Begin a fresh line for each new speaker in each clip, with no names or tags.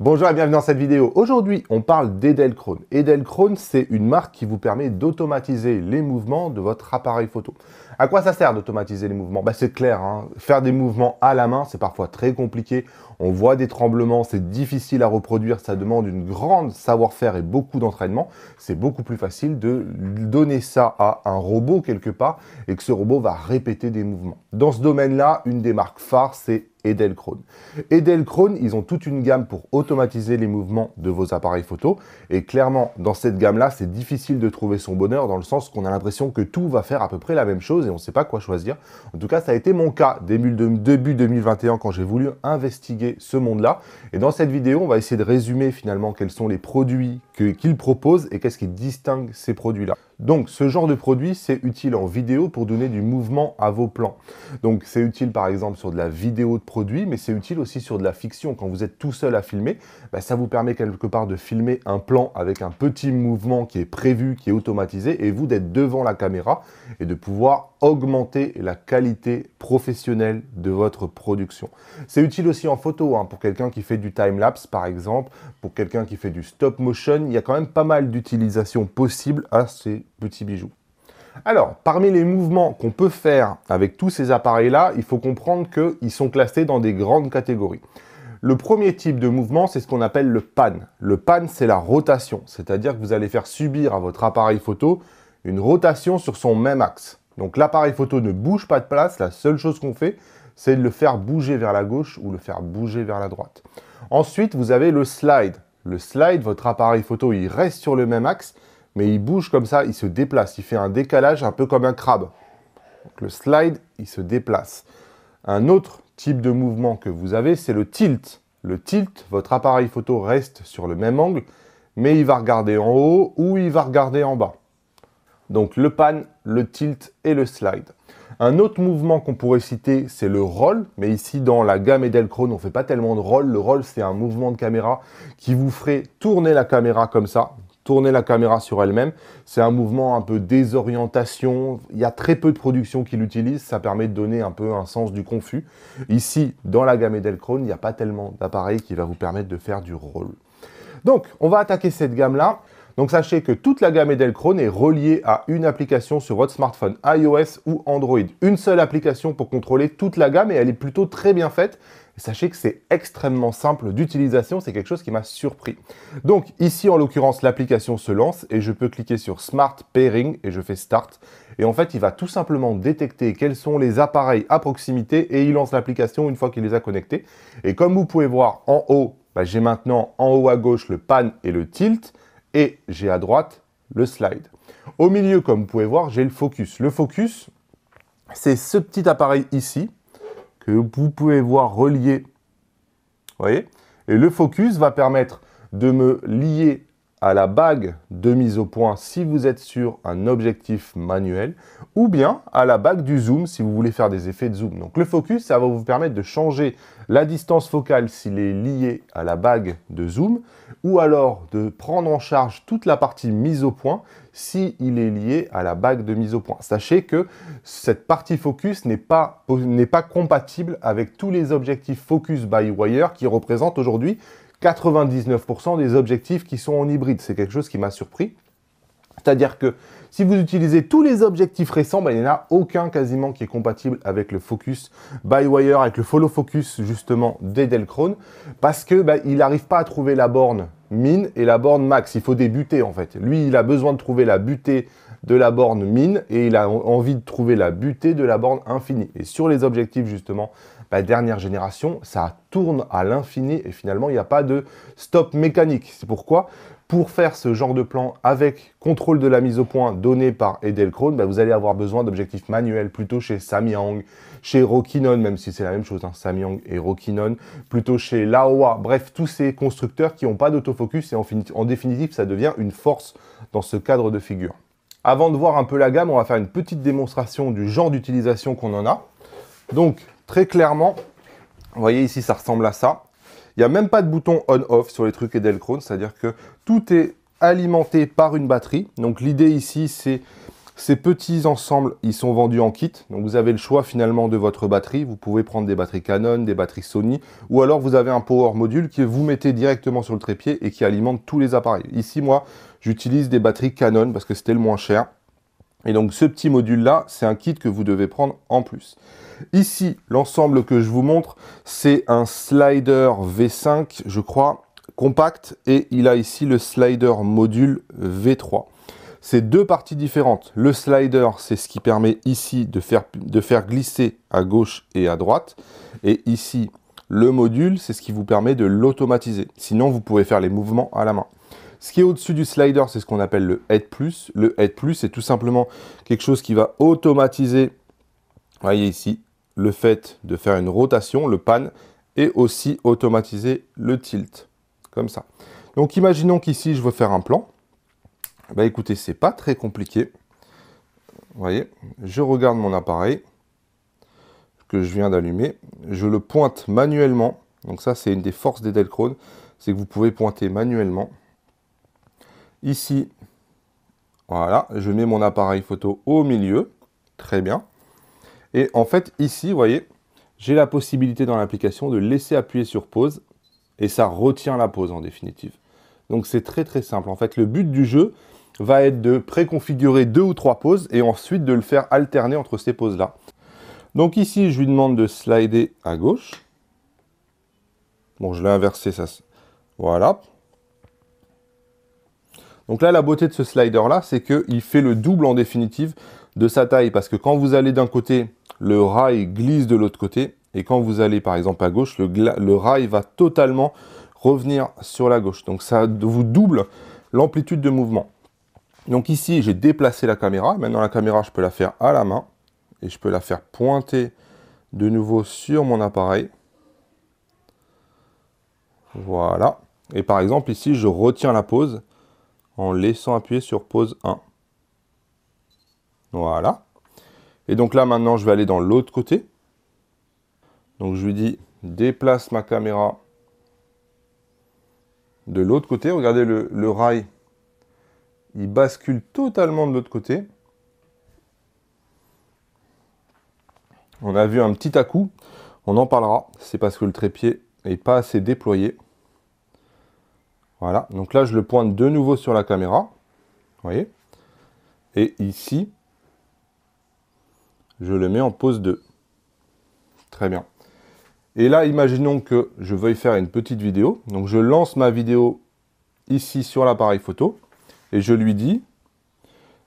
Bonjour et bienvenue dans cette vidéo. Aujourd'hui, on parle d'Edelkrone. Edelkrone, c'est une marque qui vous permet d'automatiser les mouvements de votre appareil photo. À quoi ça sert d'automatiser les mouvements ben, C'est clair, hein. faire des mouvements à la main, c'est parfois très compliqué. On voit des tremblements, c'est difficile à reproduire, ça demande une grande savoir-faire et beaucoup d'entraînement. C'est beaucoup plus facile de donner ça à un robot quelque part et que ce robot va répéter des mouvements. Dans ce domaine-là, une des marques phares, c'est Edelkrone. Edelkrone, ils ont toute une gamme pour automatiser les mouvements de vos appareils photo. Et clairement, dans cette gamme-là, c'est difficile de trouver son bonheur dans le sens qu'on a l'impression que tout va faire à peu près la même chose et on ne sait pas quoi choisir. En tout cas, ça a été mon cas début, début 2021 quand j'ai voulu investiguer ce monde-là. Et dans cette vidéo, on va essayer de résumer finalement quels sont les produits qu'il propose et qu'est-ce qui distingue ces produits-là. Donc ce genre de produit, c'est utile en vidéo pour donner du mouvement à vos plans. Donc c'est utile par exemple sur de la vidéo de produit, mais c'est utile aussi sur de la fiction. Quand vous êtes tout seul à filmer, bah, ça vous permet quelque part de filmer un plan avec un petit mouvement qui est prévu, qui est automatisé, et vous d'être devant la caméra et de pouvoir augmenter la qualité professionnelle de votre production. C'est utile aussi en photo, hein. pour quelqu'un qui fait du time-lapse par exemple, pour quelqu'un qui fait du stop motion, il y a quand même pas mal d'utilisations possibles à ces Petit bijoux. Alors, parmi les mouvements qu'on peut faire avec tous ces appareils-là, il faut comprendre qu'ils sont classés dans des grandes catégories. Le premier type de mouvement, c'est ce qu'on appelle le pan. Le pan, c'est la rotation, c'est-à-dire que vous allez faire subir à votre appareil photo une rotation sur son même axe. Donc l'appareil photo ne bouge pas de place, la seule chose qu'on fait, c'est de le faire bouger vers la gauche ou le faire bouger vers la droite. Ensuite, vous avez le slide. Le slide, votre appareil photo, il reste sur le même axe, mais il bouge comme ça, il se déplace, il fait un décalage un peu comme un crabe. Donc le slide, il se déplace. Un autre type de mouvement que vous avez, c'est le tilt. Le tilt, votre appareil photo reste sur le même angle, mais il va regarder en haut ou il va regarder en bas. Donc le pan, le tilt et le slide. Un autre mouvement qu'on pourrait citer, c'est le roll, mais ici dans la gamme Edelkrone, on ne fait pas tellement de roll. Le roll, c'est un mouvement de caméra qui vous ferait tourner la caméra comme ça, tourner la caméra sur elle-même. C'est un mouvement un peu désorientation. Il y a très peu de productions qui l'utilisent. Ça permet de donner un peu un sens du confus. Ici, dans la gamme Edelkrone, il n'y a pas tellement d'appareils qui va vous permettre de faire du rôle. Donc, on va attaquer cette gamme-là. Donc sachez que toute la gamme Edelkrone est reliée à une application sur votre smartphone iOS ou Android. Une seule application pour contrôler toute la gamme et elle est plutôt très bien faite. Sachez que c'est extrêmement simple d'utilisation, c'est quelque chose qui m'a surpris. Donc ici en l'occurrence l'application se lance et je peux cliquer sur Smart Pairing et je fais Start. Et en fait il va tout simplement détecter quels sont les appareils à proximité et il lance l'application une fois qu'il les a connectés. Et comme vous pouvez voir en haut, bah, j'ai maintenant en haut à gauche le pan et le tilt et j'ai à droite le slide. Au milieu comme vous pouvez voir j'ai le focus. Le focus c'est ce petit appareil ici que vous pouvez voir relié. Vous voyez Et le focus va permettre de me lier à la bague de mise au point si vous êtes sur un objectif manuel, ou bien à la bague du zoom si vous voulez faire des effets de zoom. Donc le focus, ça va vous permettre de changer la distance focale s'il est lié à la bague de zoom, ou alors de prendre en charge toute la partie mise au point s'il est lié à la bague de mise au point. Sachez que cette partie focus n'est pas, pas compatible avec tous les objectifs focus by wire qui représentent aujourd'hui 99% des objectifs qui sont en hybride. C'est quelque chose qui m'a surpris. C'est-à-dire que si vous utilisez tous les objectifs récents, bah, il n'y en a aucun quasiment qui est compatible avec le focus by wire, avec le follow focus justement d'Edelkrone. parce que bah, il n'arrive pas à trouver la borne mine et la borne max. Il faut débuter en fait. Lui, il a besoin de trouver la butée de la borne mine et il a envie de trouver la butée de la borne infinie. Et sur les objectifs justement la dernière génération, ça tourne à l'infini et finalement il n'y a pas de stop mécanique. C'est pourquoi pour faire ce genre de plan avec contrôle de la mise au point donné par Edelkrone, bah, vous allez avoir besoin d'objectifs manuels plutôt chez Samyang, chez Rokinon, même si c'est la même chose, hein, Samyang et Rokinon, plutôt chez Laowa, bref, tous ces constructeurs qui n'ont pas d'autofocus et en, en définitive, ça devient une force dans ce cadre de figure. Avant de voir un peu la gamme, on va faire une petite démonstration du genre d'utilisation qu'on en a. Donc, Très clairement, vous voyez ici, ça ressemble à ça. Il n'y a même pas de bouton on-off sur les trucs Edelkrone, c'est-à-dire que tout est alimenté par une batterie. Donc l'idée ici, c'est ces petits ensembles, ils sont vendus en kit. Donc vous avez le choix finalement de votre batterie. Vous pouvez prendre des batteries Canon, des batteries Sony, ou alors vous avez un power module que vous mettez directement sur le trépied et qui alimente tous les appareils. Ici, moi, j'utilise des batteries Canon parce que c'était le moins cher. Et donc ce petit module-là, c'est un kit que vous devez prendre en plus. Ici, l'ensemble que je vous montre, c'est un slider V5, je crois, compact, et il a ici le slider module V3. C'est deux parties différentes. Le slider, c'est ce qui permet ici de faire, de faire glisser à gauche et à droite. Et ici, le module, c'est ce qui vous permet de l'automatiser. Sinon, vous pouvez faire les mouvements à la main. Ce qui est au-dessus du slider, c'est ce qu'on appelle le Head Plus. Le Head Plus, c'est tout simplement quelque chose qui va automatiser, voyez ici, le fait de faire une rotation, le pan, et aussi automatiser le tilt, comme ça. Donc imaginons qu'ici, je veux faire un plan. Bah écoutez, c'est pas très compliqué. Vous voyez, je regarde mon appareil que je viens d'allumer, je le pointe manuellement. Donc ça, c'est une des forces des Delcrone. c'est que vous pouvez pointer manuellement ici. Voilà, je mets mon appareil photo au milieu. Très bien. Et en fait, ici, vous voyez, j'ai la possibilité dans l'application de laisser appuyer sur pause et ça retient la pause en définitive. Donc c'est très très simple. En fait, le but du jeu va être de préconfigurer deux ou trois pauses et ensuite de le faire alterner entre ces pauses-là. Donc ici, je lui demande de slider à gauche. Bon, je l'ai inversé, ça. Voilà, donc là, la beauté de ce slider-là, c'est qu'il fait le double en définitive de sa taille. Parce que quand vous allez d'un côté, le rail glisse de l'autre côté. Et quand vous allez, par exemple, à gauche, le, rail va totalement revenir sur la gauche. Donc ça vous double l'amplitude de mouvement. Donc ici, j'ai déplacé la caméra. Maintenant, la caméra, je peux la faire à la main. Et je peux la faire pointer de nouveau sur mon appareil. Voilà. Et par exemple, ici, je retiens la pose en laissant appuyer sur pause 1. Voilà. Et donc là, maintenant, je vais aller dans l'autre côté. Donc je lui dis, déplace ma caméra de l'autre côté. Regardez le, le, rail, il bascule totalement de l'autre côté. On a vu un petit à-coup, on en parlera. C'est parce que le trépied n'est pas assez déployé. Voilà, donc là je le pointe de nouveau sur la caméra, vous voyez. Et ici, je le mets en pose 2. Très bien. Et là, imaginons que je veuille faire une petite vidéo. Donc je lance ma vidéo ici sur l'appareil photo et je lui dis,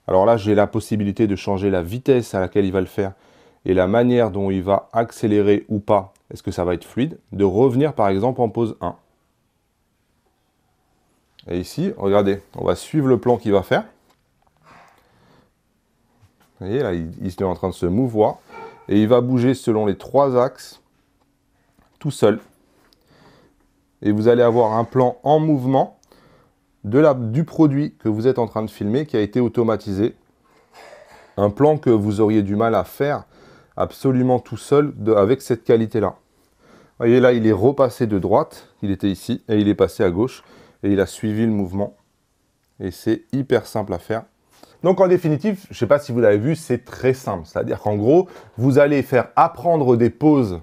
alors là j'ai la possibilité de changer la vitesse à laquelle il va le faire et la manière dont il va accélérer ou pas, est-ce que ça va être fluide, de revenir par exemple en pose 1. Et ici, regardez, on va suivre le plan qu'il va faire. Vous voyez, là, il, est en train de se mouvoir. Et il va bouger selon les trois axes, tout seul. Et vous allez avoir un plan en mouvement du produit que vous êtes en train de filmer, qui a été automatisé. Un plan que vous auriez du mal à faire absolument tout seul avec cette qualité-là. Vous voyez là, il est repassé de droite, il était ici, et il est passé à gauche et il a suivi le mouvement. Et c'est hyper simple à faire. Donc en définitive, je ne sais pas si vous l'avez vu, c'est très simple. C'est-à-dire qu'en gros, vous allez faire apprendre des poses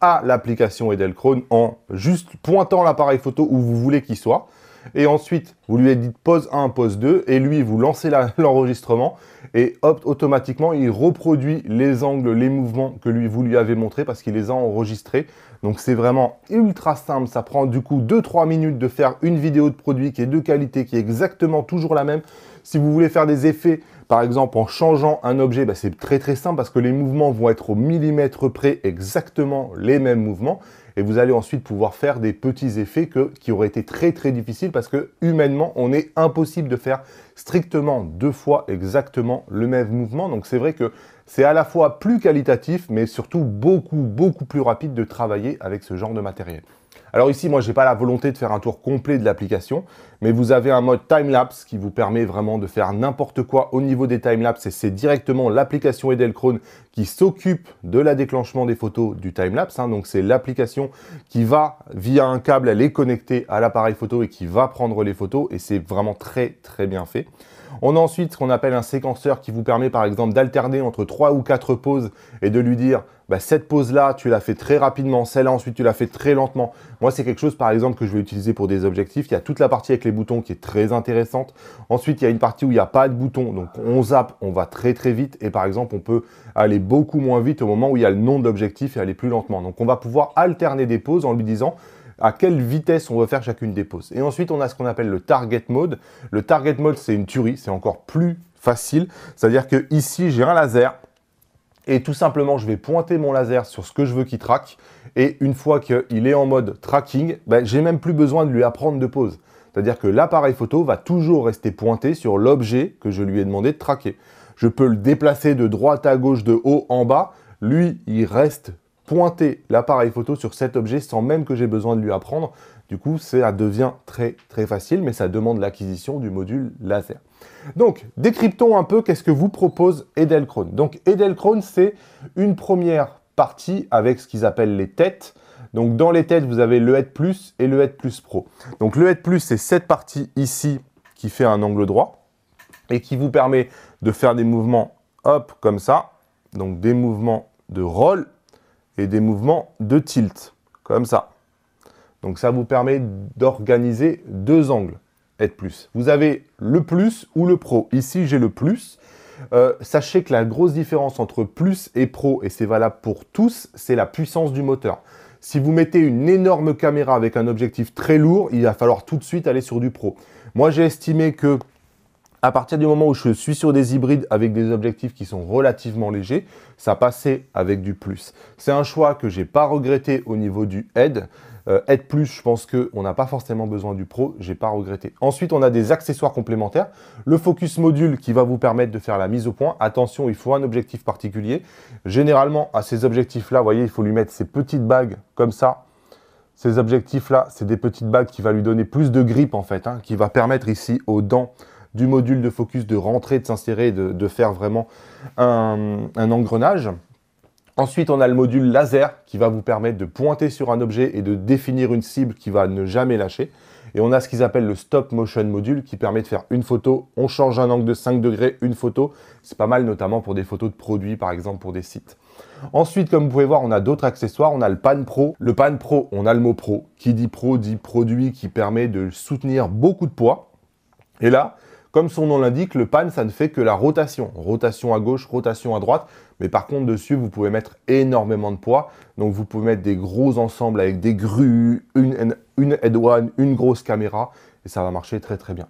à l'application Edelkrone en juste pointant l'appareil photo où vous voulez qu'il soit et ensuite vous lui dites pause 1, pause 2, et lui vous lancez l'enregistrement, et hop, automatiquement il reproduit les angles, les mouvements que lui, vous lui avez montrés parce qu'il les a enregistrés. Donc c'est vraiment ultra simple, ça prend du coup 2-3 minutes de faire une vidéo de produit qui est de qualité, qui est exactement toujours la même. Si vous voulez faire des effets, par exemple en changeant un objet, bah, c'est très très simple parce que les mouvements vont être au millimètre près exactement les mêmes mouvements et vous allez ensuite pouvoir faire des petits effets qui auraient été très très difficiles parce que humainement on est impossible de faire strictement deux fois exactement le même mouvement. Donc c'est vrai que c'est à la fois plus qualitatif, mais surtout beaucoup, beaucoup plus rapide de travailler avec ce genre de matériel. Alors ici, moi, je n'ai pas la volonté de faire un tour complet de l'application, mais vous avez un mode timelapse qui vous permet vraiment de faire n'importe quoi au niveau des timelapses et c'est directement l'application Edelkrone qui s'occupe de la déclenchement des photos du timelapse. Hein. Donc c'est l'application qui va, via un câble, elle est connectée à l'appareil photo et qui va prendre les photos et c'est vraiment très, très bien fait. On a ensuite ce qu'on appelle un séquenceur qui vous permet par exemple d'alterner entre 3 ou 4 pauses et de lui dire bah, cette pause-là, tu l'as fait très rapidement, celle-là, ensuite, tu l'as fait très lentement. Moi, c'est quelque chose, par exemple, que je vais utiliser pour des objectifs. Il y a toute la partie avec les boutons qui est très intéressante. Ensuite, il y a une partie où il n'y a pas de boutons. Donc, on zappe, on va très, très vite. Et par exemple, on peut aller beaucoup moins vite au moment où il y a le nom de l'objectif et aller plus lentement. Donc, on va pouvoir alterner des pauses en lui disant, à quelle vitesse on veut faire chacune des poses. Et ensuite, on a ce qu'on appelle le target mode. Le target mode, c'est une tuerie, c'est encore plus facile. C'est-à-dire que ici, j'ai un laser et tout simplement, je vais pointer mon laser sur ce que je veux qu'il traque. Et une fois qu'il est en mode tracking, ben, j'ai même plus besoin de lui apprendre de pose. C'est-à-dire que l'appareil photo va toujours rester pointé sur l'objet que je lui ai demandé de traquer. Je peux le déplacer de droite à gauche, de haut en bas. Lui, il reste pointer l'appareil photo sur cet objet sans même que j'ai besoin de lui apprendre. Du coup, ça devient très très facile, mais ça demande l'acquisition du module laser. Donc, décryptons un peu qu'est-ce que vous propose Edelkrone. Donc, Edelkrone, c'est une première partie avec ce qu'ils appellent les têtes. Donc, dans les têtes, vous avez le Head Plus et le Head Plus Pro. Donc, le Head Plus, c'est cette partie ici qui fait un angle droit et qui vous permet de faire des mouvements hop comme ça, donc des mouvements de roll et des mouvements de tilt, comme ça. Donc ça vous permet d'organiser deux angles, et plus. Vous avez le plus ou le pro. Ici, j'ai le plus. Euh, sachez que la grosse différence entre plus et pro, et c'est valable pour tous, c'est la puissance du moteur. Si vous mettez une énorme caméra avec un objectif très lourd, il va falloir tout de suite aller sur du pro. Moi, j'ai estimé que à partir du moment où je suis sur des hybrides avec des objectifs qui sont relativement légers, ça passait avec du plus. C'est un choix que j'ai pas regretté au niveau du head. Euh, head plus, je pense qu'on n'a pas forcément besoin du pro, j'ai pas regretté. Ensuite, on a des accessoires complémentaires. Le focus module qui va vous permettre de faire la mise au point. Attention, il faut un objectif particulier. Généralement, à ces objectifs-là, vous voyez, il faut lui mettre ces petites bagues comme ça ces objectifs-là, c'est des petites bagues qui va lui donner plus de grippe en fait, hein, qui va permettre ici aux dents du module de focus, de rentrer, de s'insérer, de, faire vraiment un, engrenage. Ensuite, on a le module laser qui va vous permettre de pointer sur un objet et de définir une cible qui va ne jamais lâcher. Et on a ce qu'ils appellent le stop motion module qui permet de faire une photo, on change un angle de 5 degrés, une photo. C'est pas mal notamment pour des photos de produits, par exemple pour des sites. Ensuite, comme vous pouvez voir, on a d'autres accessoires. On a le Pan Pro. Le Pan Pro, on a le mot Pro. Qui dit Pro dit produit qui permet de soutenir beaucoup de poids. Et là, comme son nom l'indique, le pan, ça ne fait que la rotation. Rotation à gauche, rotation à droite. Mais par contre, dessus, vous pouvez mettre énormément de poids. Donc, vous pouvez mettre des gros ensembles avec des grues, une, head one, une grosse caméra. Et ça va marcher très, très bien.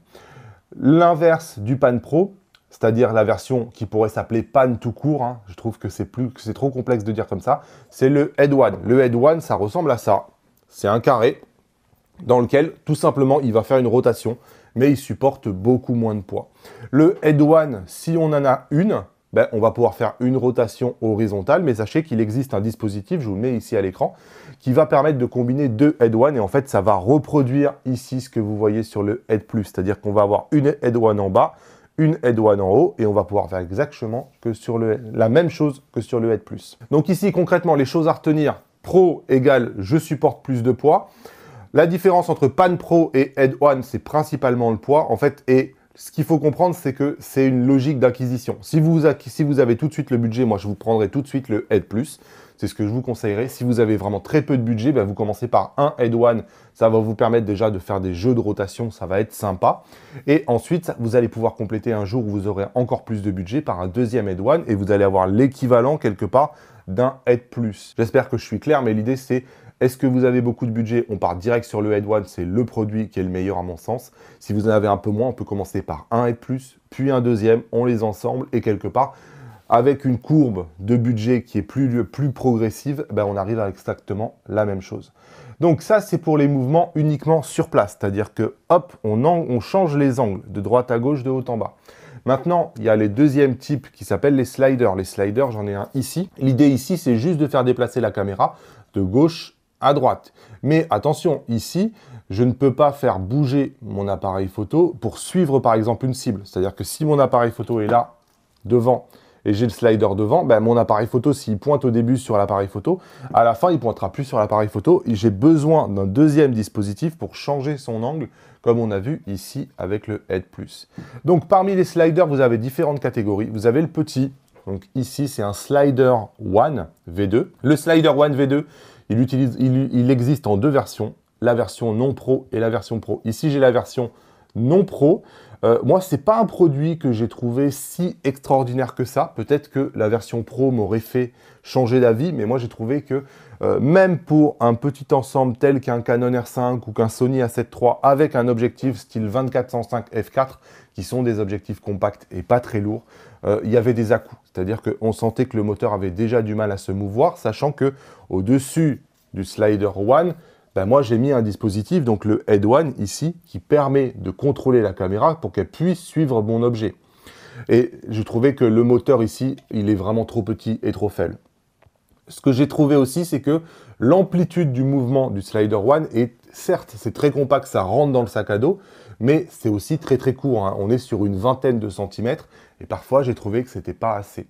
L'inverse du pan pro, c'est-à-dire la version qui pourrait s'appeler pan tout court, hein. je trouve que c'est plus c'est trop complexe de dire comme ça, c'est le head one. Le head one, ça ressemble à ça. C'est un carré dans lequel, tout simplement, il va faire une rotation mais il supporte beaucoup moins de poids. Le head one, si on en a une, ben, on va pouvoir faire une rotation horizontale, mais sachez qu'il existe un dispositif, je vous le mets ici à l'écran, qui va permettre de combiner deux head one, et en fait ça va reproduire ici ce que vous voyez sur le head plus, c'est-à-dire qu'on va avoir une head one en bas, une head one en haut et on va pouvoir faire exactement que sur le, la même chose que sur le head plus. Donc ici concrètement les choses à retenir, pro égale je supporte plus de poids, la différence entre Pan Pro et Head One, c'est principalement le poids, en fait, et ce qu'il faut comprendre, c'est que c'est une logique d'acquisition. Si vous, avez tout de suite le budget, moi, je vous prendrai tout de suite le Head Plus. C'est ce que je vous conseillerais. Si vous avez vraiment très peu de budget, ben, vous commencez par un Head One. Ça va vous permettre déjà de faire des jeux de rotation. Ça va être sympa. Et ensuite, vous allez pouvoir compléter un jour où vous aurez encore plus de budget par un deuxième Head One et vous allez avoir l'équivalent quelque part d'un Head Plus. J'espère que je suis clair, mais l'idée, c'est est-ce que vous avez beaucoup de budget On part direct sur le Head One, c'est le produit qui est le meilleur à mon sens. Si vous en avez un peu moins, on peut commencer par un et Plus, puis un deuxième, on les ensemble et quelque part, avec une courbe de budget qui est plus, plus progressive, ben on arrive à exactement la même chose. Donc ça, c'est pour les mouvements uniquement sur place, c'est-à-dire que hop, on, on change les angles de droite à gauche, de haut en bas. Maintenant, il y a les deuxièmes types qui s'appellent les sliders. Les sliders, j'en ai un ici. L'idée ici, c'est juste de faire déplacer la caméra de gauche à droite. Mais attention, ici, je ne peux pas faire bouger mon appareil photo pour suivre par exemple une cible. C'est-à-dire que si mon appareil photo est là, devant, et j'ai le slider devant, ben, mon appareil photo, s'il pointe au début sur l'appareil photo, à la fin, il pointera plus sur l'appareil photo. J'ai besoin d'un deuxième dispositif pour changer son angle, comme on a vu ici avec le Head+. Donc, parmi les sliders, vous avez différentes catégories. Vous avez le petit, donc ici, c'est un slider One V2. Le slider One V2, il, existe en deux versions, la version non pro et la version pro. Ici, j'ai la version non pro. Euh, moi, moi, n'est pas un produit que j'ai trouvé si extraordinaire que ça. Peut-être que la version pro m'aurait fait changer d'avis, mais moi j'ai trouvé que euh, même pour un petit ensemble tel qu'un Canon R5 ou qu'un Sony A7 III avec un objectif style 24-105 f4, qui sont des objectifs compacts et pas très lourds, euh, il y avait des à C'est-à-dire qu'on sentait que le moteur avait déjà du mal à se mouvoir, sachant que au-dessus du slider one, ben moi j'ai mis un dispositif, donc le head one ici, qui permet de contrôler la caméra pour qu'elle puisse suivre mon objet. Et je trouvais que le moteur ici, il est vraiment trop petit et trop faible. Ce que j'ai trouvé aussi, c'est que L'amplitude du mouvement du Slider One est, certes, c'est très compact, ça rentre dans le sac à dos, mais c'est aussi très très court. Hein. On est sur une vingtaine de centimètres et parfois j'ai trouvé que c'était pas assez.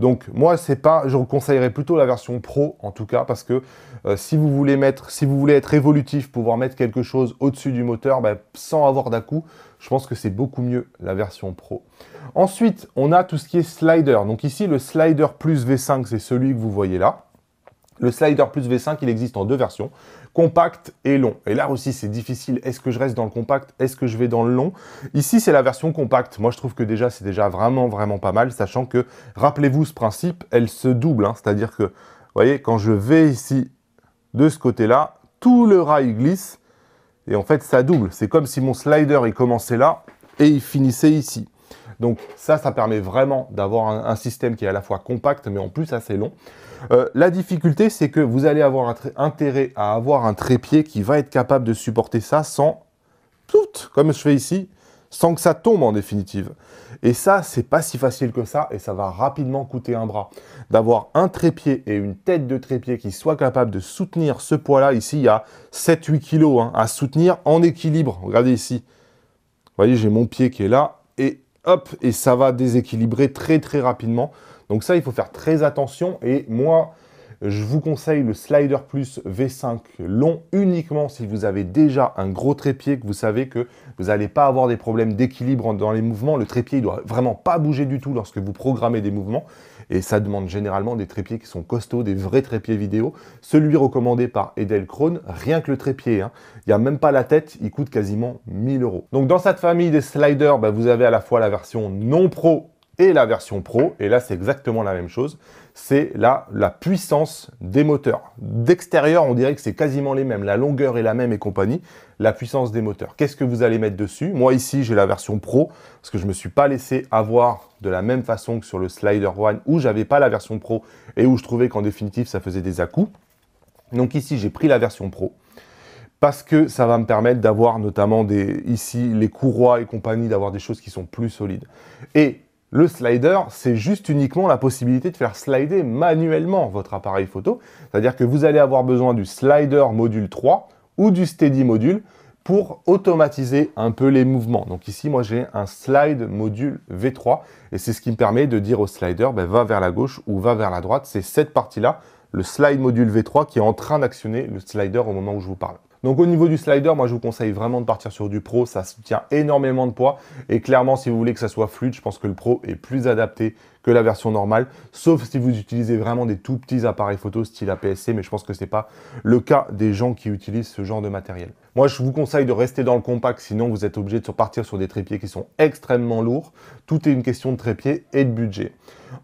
Donc moi c'est pas, je vous conseillerais plutôt la version pro en tout cas parce que euh, si vous voulez mettre, si vous voulez être évolutif, pouvoir mettre quelque chose au-dessus du moteur, bah, sans avoir d'à-coup, je pense que c'est beaucoup mieux la version pro. Ensuite on a tout ce qui est slider. Donc ici le slider plus V5 c'est celui que vous voyez là. Le slider plus V5, il existe en deux versions, compact et long. Et là aussi, c'est difficile. Est-ce que je reste dans le compact Est-ce que je vais dans le long Ici, c'est la version compacte. Moi, je trouve que déjà, c'est déjà vraiment, vraiment pas mal, sachant que, rappelez-vous ce principe, elle se double. Hein. C'est-à-dire que, vous voyez, quand je vais ici de ce côté-là, tout le rail glisse. Et en fait, ça double. C'est comme si mon slider, il commençait là et il finissait ici. Donc ça, ça permet vraiment d'avoir un, système qui est à la fois compact, mais en plus assez long. Euh, la difficulté, c'est que vous allez avoir intérêt à avoir un trépied qui va être capable de supporter ça sans, tout, comme je fais ici, sans que ça tombe en définitive. Et ça, c'est pas si facile que ça, et ça va rapidement coûter un bras. D'avoir un trépied et une tête de trépied qui soit capable de soutenir ce poids-là, ici, il y a 7-8 kg hein, à soutenir en équilibre. Regardez ici. Vous voyez, j'ai mon pied qui est là, et hop, et ça va déséquilibrer très très rapidement. Donc ça, il faut faire très attention. Et moi, je vous conseille le Slider Plus V5 long uniquement si vous avez déjà un gros trépied, que vous savez que vous n'allez pas avoir des problèmes d'équilibre dans les mouvements. Le trépied, ne doit vraiment pas bouger du tout lorsque vous programmez des mouvements. Et ça demande généralement des trépieds qui sont costauds, des vrais trépieds vidéo. Celui recommandé par Edel rien que le trépied, hein. il n'y a même pas la tête, il coûte quasiment 1000 euros. Donc dans cette famille des sliders, bah, vous avez à la fois la version non pro et la version Pro. Et là, c'est exactement la même chose. C'est là la puissance des moteurs. D'extérieur, on dirait que c'est quasiment les mêmes. La longueur est la même et compagnie. La puissance des moteurs. Qu'est-ce que vous allez mettre dessus Moi, ici, j'ai la version Pro parce que je ne me suis pas laissé avoir de la même façon que sur le Slider One où j'avais pas la version Pro et où je trouvais qu'en définitive, ça faisait des à-coups. Donc ici, j'ai pris la version Pro parce que ça va me permettre d'avoir notamment des, ici les courroies et compagnie, d'avoir des choses qui sont plus solides. Et le slider, c'est juste uniquement la possibilité de faire slider manuellement votre appareil photo. C'est-à-dire que vous allez avoir besoin du slider module 3 ou du steady module pour automatiser un peu les mouvements. Donc ici, moi, j'ai un slide module V3 et c'est ce qui me permet de dire au slider, ben, va vers la gauche ou va vers la droite. C'est cette partie-là, le slide module V3 qui est en train d'actionner le slider au moment où je vous parle. Donc au niveau du slider, moi je vous conseille vraiment de partir sur du pro, ça soutient énormément de poids et clairement si vous voulez que ça soit fluide, je pense que le pro est plus adapté que la version normale, sauf si vous utilisez vraiment des tout petits appareils photo style APS-C, mais je pense que ce n'est pas le cas des gens qui utilisent ce genre de matériel. Moi, je vous conseille de rester dans le compact, sinon vous êtes obligé de partir sur des trépieds qui sont extrêmement lourds. Tout est une question de trépied et de budget.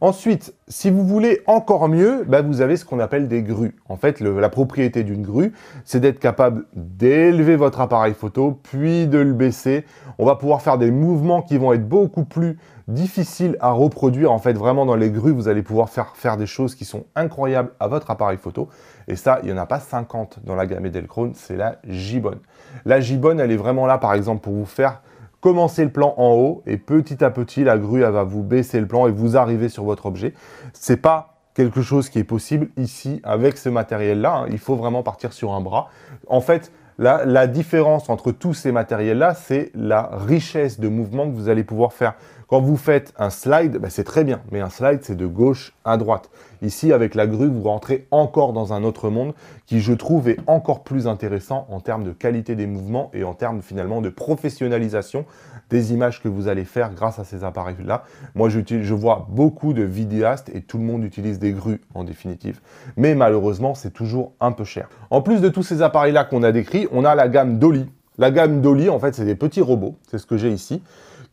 Ensuite, si vous voulez encore mieux, bah, vous avez ce qu'on appelle des grues. En fait, la propriété d'une grue, c'est d'être capable d'élever votre appareil photo, puis de le baisser. On va pouvoir faire des mouvements qui vont être beaucoup plus difficiles à reproduire. En fait, vraiment, dans les grues, vous allez pouvoir faire, faire des choses qui sont incroyables à votre appareil photo. Et ça, il n'y en a pas 50 dans la gamme Edelkrone, c'est la Gibonne. La Gibonne, elle est vraiment là, par exemple, pour vous faire commencez le plan en haut et petit à petit, la grue, va vous baisser le plan et vous arrivez sur votre objet. C'est pas quelque chose qui est possible ici avec ce matériel-là. Hein. Il faut vraiment partir sur un bras. En fait, la, la différence entre tous ces matériels-là, c'est la richesse de mouvement que vous allez pouvoir faire. Quand vous faites un slide, ben, c'est très bien, mais un slide, c'est de gauche à droite. Ici, avec la grue, vous rentrez encore dans un autre monde qui, je trouve, est encore plus intéressant en termes de qualité des mouvements et en termes finalement de professionnalisation des images que vous allez faire grâce à ces appareils-là. Moi, je vois beaucoup de vidéastes et tout le monde utilise des grues en définitive. Mais malheureusement, c'est toujours un peu cher. En plus de tous ces appareils-là qu'on a décrits, on a la gamme Dolly. La gamme Dolly, en fait, c'est des petits robots. C'est ce que j'ai ici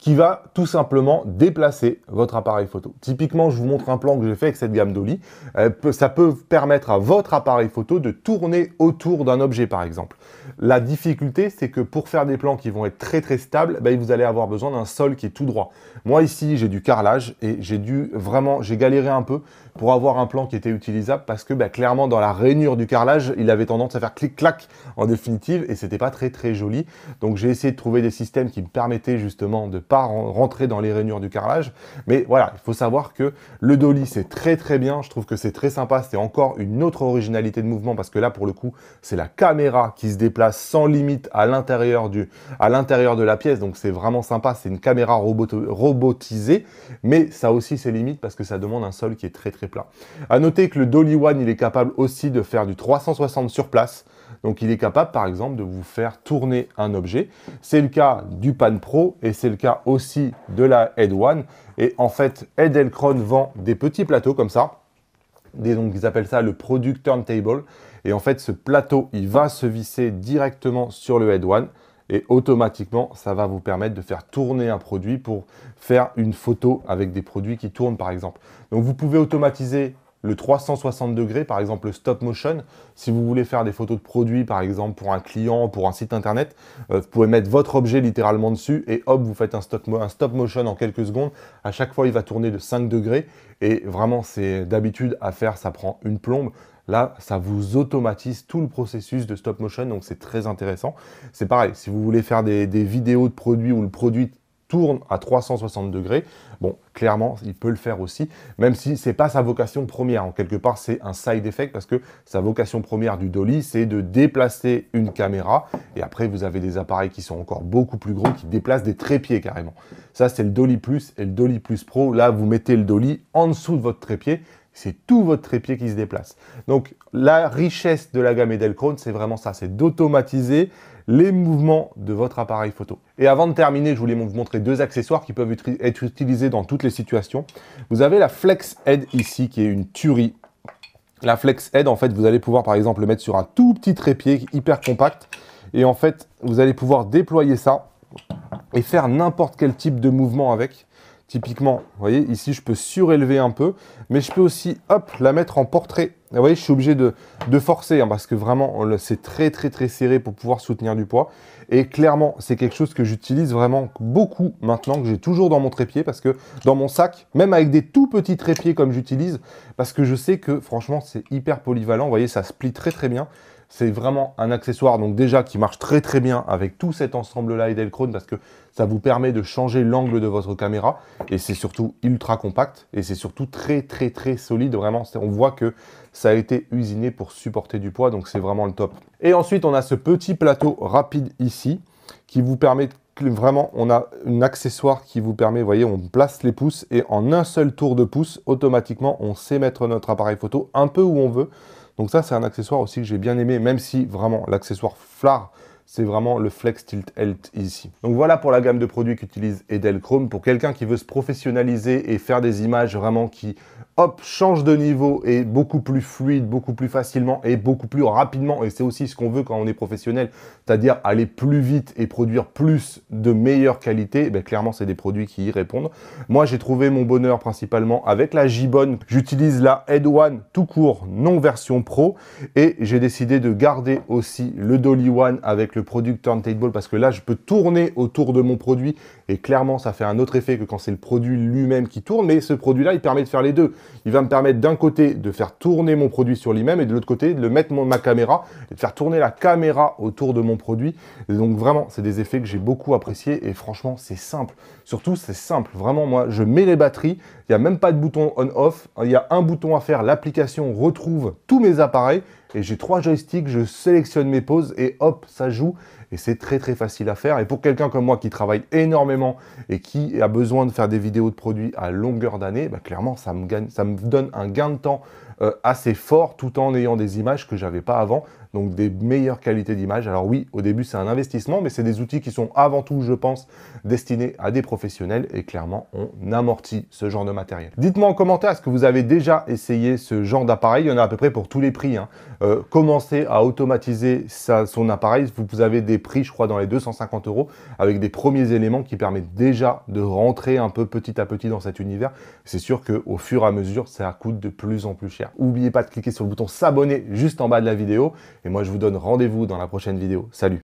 qui va tout simplement déplacer votre appareil photo. Typiquement, je vous montre un plan que j'ai fait avec cette gamme d'Oli. Euh, ça peut permettre à votre appareil photo de tourner autour d'un objet, par exemple. La difficulté, c'est que pour faire des plans qui vont être très très stables, bah, vous allez avoir besoin d'un sol qui est tout droit. Moi ici, j'ai du carrelage et j'ai dû vraiment, j'ai galéré un peu pour avoir un plan qui était utilisable parce que ben, clairement, dans la rainure du carrelage, il avait tendance à faire clic-clac en définitive et c'était pas très très joli. Donc j'ai essayé de trouver des systèmes qui me permettaient justement de pas rentrer dans les rainures du carrelage. Mais voilà, il faut savoir que le dolly, c'est très très bien. Je trouve que c'est très sympa. C'est encore une autre originalité de mouvement parce que là, pour le coup, c'est la caméra qui se déplace sans limite à l'intérieur du, à l'intérieur de la pièce. Donc c'est vraiment sympa. C'est une caméra robotisée, mais ça aussi ses limites parce que ça demande un sol qui est très très plat. À noter que le dolly One, il est capable aussi de faire du 360 sur place. Donc il est capable par exemple de vous faire tourner un objet. C'est le cas du Pan Pro et c'est le cas aussi de la Head One. Et en fait, Head vend des petits plateaux comme ça. Des, donc ils appellent ça le Product Turntable. Et en fait, ce plateau, il va se visser directement sur le Head One et automatiquement ça va vous permettre de faire tourner un produit pour faire une photo avec des produits qui tournent par exemple. Donc vous pouvez automatiser le 360 degrés, par exemple le stop motion, si vous voulez faire des photos de produits, par exemple pour un client, pour un site internet, euh, vous pouvez mettre votre objet littéralement dessus et hop, vous faites un stop, motion en quelques secondes. À chaque fois, il va tourner de 5 degrés et vraiment, c'est d'habitude à faire, ça prend une plombe. Là, ça vous automatise tout le processus de stop motion, donc c'est très intéressant. C'est pareil, si vous voulez faire des, vidéos de produits ou le produit tourne à 360 degrés, bon, clairement, il peut le faire aussi, même si ce n'est pas sa vocation première. En quelque part, c'est un side effect parce que sa vocation première du dolly, c'est de déplacer une caméra. Et après, vous avez des appareils qui sont encore beaucoup plus gros, qui déplacent des trépieds carrément. Ça, c'est le dolly plus et le dolly plus pro. Là, vous mettez le dolly en dessous de votre trépied. C'est tout votre trépied qui se déplace. Donc, la richesse de la gamme Edelkrone, c'est vraiment ça, c'est d'automatiser les mouvements de votre appareil photo. Et avant de terminer, je voulais vous montrer deux accessoires qui peuvent être utilisés dans toutes les situations. Vous avez la Flex Head ici, qui est une tuerie. La Flex Head, en fait, vous allez pouvoir, par exemple, le mettre sur un tout petit trépied hyper compact. Et en fait, vous allez pouvoir déployer ça et faire n'importe quel type de mouvement avec. Typiquement, vous voyez, ici, je peux surélever un peu, mais je peux aussi, hop, la mettre en portrait. Vous voyez, je suis obligé de, forcer, hein, parce que vraiment, c'est très, très, très serré pour pouvoir soutenir du poids. Et clairement, c'est quelque chose que j'utilise vraiment beaucoup maintenant, que j'ai toujours dans mon trépied, parce que dans mon sac, même avec des tout petits trépieds comme j'utilise, parce que je sais que, franchement, c'est hyper polyvalent. Vous voyez, ça se plie très, très bien. C'est vraiment un accessoire donc déjà qui marche très très bien avec tout cet ensemble-là Edelkrone parce que ça vous permet de changer l'angle de votre caméra et c'est surtout ultra compact et c'est surtout très très très solide vraiment. On voit que ça a été usiné pour supporter du poids donc c'est vraiment le top. Et ensuite on a ce petit plateau rapide ici qui vous permet vraiment, on a un accessoire qui vous permet, vous voyez, on place les pouces et en un seul tour de pouce, automatiquement, on sait mettre notre appareil photo un peu où on veut. Donc ça, c'est un accessoire aussi que j'ai bien aimé, même si vraiment l'accessoire flare c'est vraiment le Flex Tilt Health ici. Donc voilà pour la gamme de produits qu'utilise Edel Chrome. Pour quelqu'un qui veut se professionnaliser et faire des images vraiment qui, hop, change de niveau et beaucoup plus fluide, beaucoup plus facilement et beaucoup plus rapidement. Et c'est aussi ce qu'on veut quand on est professionnel, c'est-à-dire aller plus vite et produire plus de meilleure qualité. Eh ben, clairement, c'est des produits qui y répondent. Moi, j'ai trouvé mon bonheur principalement avec la Gibbon. J'utilise la Ed One tout court, non version pro. Et j'ai décidé de garder aussi le Dolly One avec le produit turntable parce que là, je peux tourner autour de mon produit et clairement, ça fait un autre effet que quand c'est le produit lui-même qui tourne. Mais ce produit-là, il permet de faire les deux. Il va me permettre d'un côté de faire tourner mon produit sur lui-même et de l'autre côté de le mettre ma caméra et de faire tourner la caméra autour de mon produit. donc vraiment, c'est des effets que j'ai beaucoup apprécié et franchement, c'est simple. Surtout, c'est simple. Vraiment, moi, je mets les batteries, il n'y a même pas de bouton on-off. Il y a un bouton à faire. L'application retrouve tous mes appareils. Et j'ai trois joysticks. Je sélectionne mes pauses et hop, ça joue. Et c'est très très facile à faire. Et pour quelqu'un comme moi qui travaille énormément et qui a besoin de faire des vidéos de produits à longueur d'année, bah, clairement, ça me, gagne, ça me donne un gain de temps euh, assez fort tout en ayant des images que j'avais pas avant donc des meilleures qualités d'image. Alors oui, au début c'est un investissement, mais c'est des outils qui sont avant tout, je pense, destinés à des professionnels et clairement on amortit ce genre de matériel. Dites-moi en commentaire, est-ce que vous avez déjà essayé ce genre d'appareil Il y en a à peu près pour tous les prix. Hein. Euh, commencez à automatiser son appareil. Vous avez des prix, je crois, dans les 250 euros avec des premiers éléments qui permettent déjà de rentrer un peu petit à petit dans cet univers. C'est sûr qu'au fur et à mesure, ça coûte de plus en plus cher. N'oubliez pas de cliquer sur le bouton s'abonner juste en bas de la vidéo et moi, je vous donne rendez-vous dans la prochaine vidéo. Salut